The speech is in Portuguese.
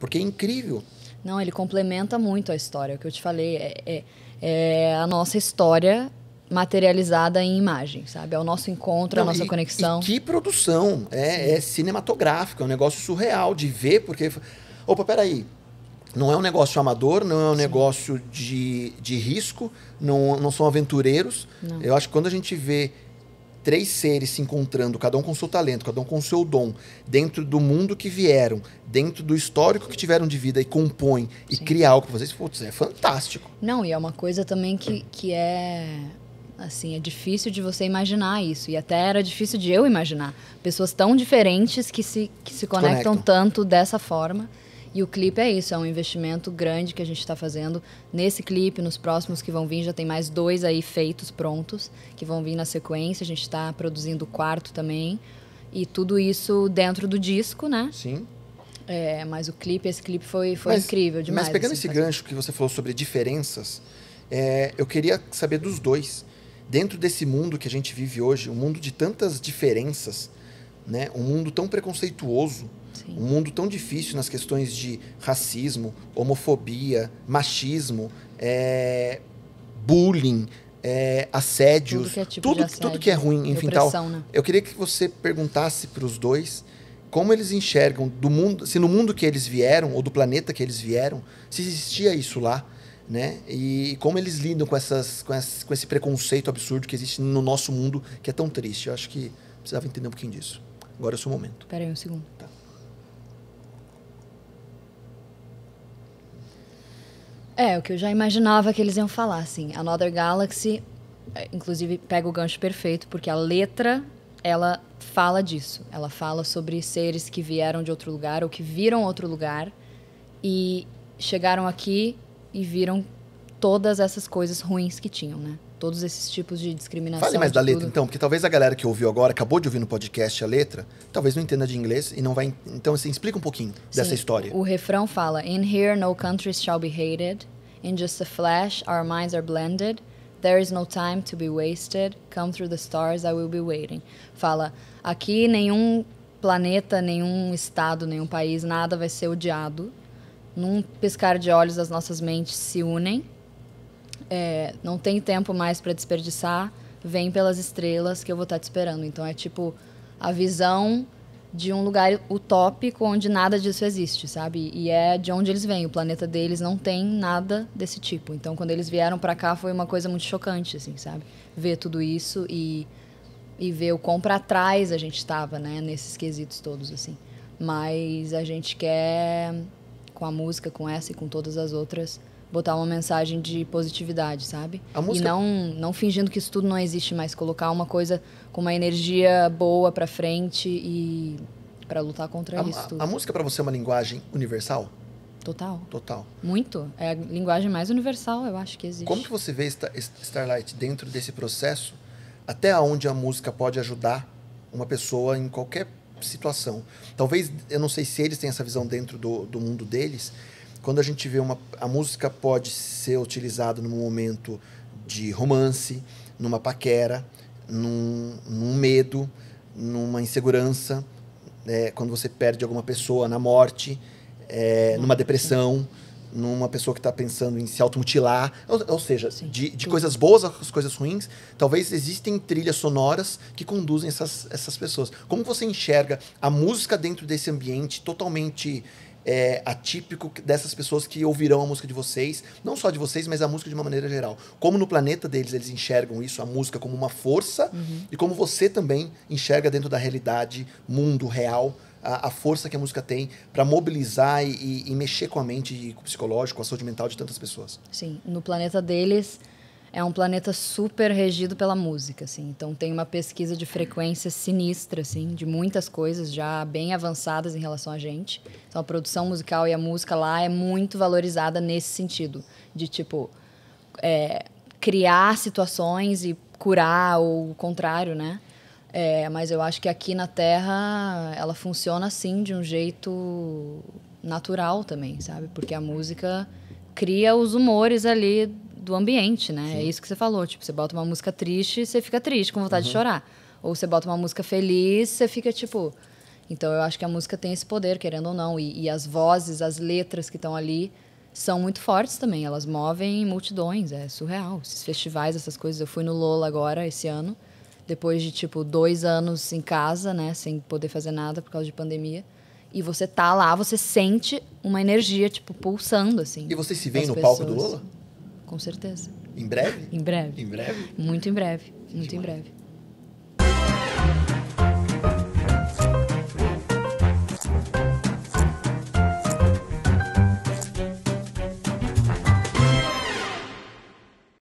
Porque é incrível. Não, ele complementa muito a história. O que eu te falei é, é, é a nossa história materializada em imagem, sabe? É o nosso encontro, Não, a nossa e, conexão. E que produção! É, é cinematográfica, é um negócio surreal de ver, porque. Opa, peraí. Não é um negócio amador, não é um Sim. negócio de, de risco, não, não são aventureiros. Não. Eu acho que quando a gente vê três seres se encontrando, cada um com seu talento, cada um com seu dom, dentro do mundo que vieram, dentro do histórico que tiveram de vida e compõem e criam algo para vocês, putz, é fantástico. Não, e é uma coisa também que, que é assim, é difícil de você imaginar isso e até era difícil de eu imaginar. Pessoas tão diferentes que se que se conectam, conectam. tanto dessa forma. E o clipe é isso, é um investimento grande que a gente está fazendo nesse clipe, nos próximos que vão vir, já tem mais dois aí feitos, prontos, que vão vir na sequência. A gente está produzindo o quarto também. E tudo isso dentro do disco, né? Sim. É, mas o clipe, esse clipe foi, foi mas, incrível demais. Mas pegando assim, esse fazer. gancho que você falou sobre diferenças, é, eu queria saber dos dois. Dentro desse mundo que a gente vive hoje, um mundo de tantas diferenças, né? um mundo tão preconceituoso, Sim. Um mundo tão difícil nas questões de racismo, homofobia, machismo, é, bullying, é, assédios, tudo que é, tipo tudo, assédio, tudo que é ruim, enfim, tal. Né? Eu queria que você perguntasse para os dois como eles enxergam do mundo, se no mundo que eles vieram ou do planeta que eles vieram, se existia isso lá, né? E como eles lidam com essas, com, essa, com esse preconceito absurdo que existe no nosso mundo que é tão triste. Eu acho que precisava entender um pouquinho disso. Agora é o seu momento. Espera aí um segundo. É, o que eu já imaginava que eles iam falar, assim. Another Galaxy, é, inclusive, pega o gancho perfeito, porque a letra, ela fala disso. Ela fala sobre seres que vieram de outro lugar ou que viram outro lugar e chegaram aqui e viram todas essas coisas ruins que tinham, né? Todos esses tipos de discriminação. Fale mais da letra, então, porque talvez a galera que ouviu agora, acabou de ouvir no podcast a letra, talvez não entenda de inglês e não vai. Então, assim, explica um pouquinho Sim, dessa história. O refrão fala: In here no countries shall be hated. In just a flash, our minds are blended. There is no time to be wasted. Come through the stars, I will be waiting. Fala: Aqui nenhum planeta, nenhum estado, nenhum país, nada vai ser odiado. Num piscar de olhos, as nossas mentes se unem é, não tem tempo mais para desperdiçar, vem pelas estrelas que eu vou estar tá te esperando. Então é tipo a visão de um lugar utópico onde nada disso existe, sabe? E é de onde eles vêm. O planeta deles não tem nada desse tipo. Então, quando eles vieram para cá, foi uma coisa muito chocante, assim, sabe? Ver tudo isso e, e ver o quão para trás a gente estava, né? Nesses quesitos todos, assim. Mas a gente quer, com a música, com essa e com todas as outras, botar uma mensagem de positividade, sabe? Música... E não, não fingindo que isso tudo não existe mais, colocar uma coisa com uma energia boa para frente e para lutar contra a, isso tudo. A, a música para você é uma linguagem universal? Total. Total. Muito. É a linguagem mais universal, eu acho que existe. Como que você vê Starlight dentro desse processo? Até onde a música pode ajudar uma pessoa em qualquer situação? Talvez, eu não sei se eles têm essa visão dentro do, do mundo deles, quando a gente vê uma a música pode ser utilizada num momento de romance, numa paquera, num, num medo, numa insegurança, é, quando você perde alguma pessoa na morte, é, numa depressão, numa pessoa que está pensando em se automutilar, ou, ou seja, Sim. de, de Sim. coisas boas às coisas ruins, talvez existem trilhas sonoras que conduzem essas, essas pessoas. Como você enxerga a música dentro desse ambiente totalmente é, atípico dessas pessoas que ouvirão a música de vocês, não só de vocês, mas a música de uma maneira geral. Como no planeta deles eles enxergam isso, a música, como uma força, uhum. e como você também enxerga dentro da realidade, mundo real, a, a força que a música tem para mobilizar e, e, mexer com a mente e com o psicológico, com a saúde mental de tantas pessoas. Sim, no planeta deles é um planeta super regido pela música, assim. Então tem uma pesquisa de frequência sinistra, assim, de muitas coisas já bem avançadas em relação a gente. Então a produção musical e a música lá é muito valorizada nesse sentido, de tipo é, criar situações e curar ou o contrário, né? É, mas eu acho que aqui na Terra ela funciona assim de um jeito natural também, sabe? Porque a música cria os humores ali do ambiente, né? É Sim. É isso que você falou. Tipo, você bota uma música triste, você fica triste, com vontade uhum. de chorar. Ou você bota uma música feliz, você fica tipo. Então eu acho que a música tem esse poder, querendo ou não. E, e as vozes, as letras que estão ali são muito fortes também. Elas movem multidões, é surreal. Esses festivais, essas coisas. Eu fui no Lola agora, esse ano, depois de tipo dois anos em casa, né? Sem poder fazer nada por causa de pandemia. E você tá lá, você sente uma energia, tipo, pulsando, assim. E você se vê no pessoas. palco do Lola? com certeza. Em breve? Em breve. Em breve? Muito em breve. Muito Demais. em breve.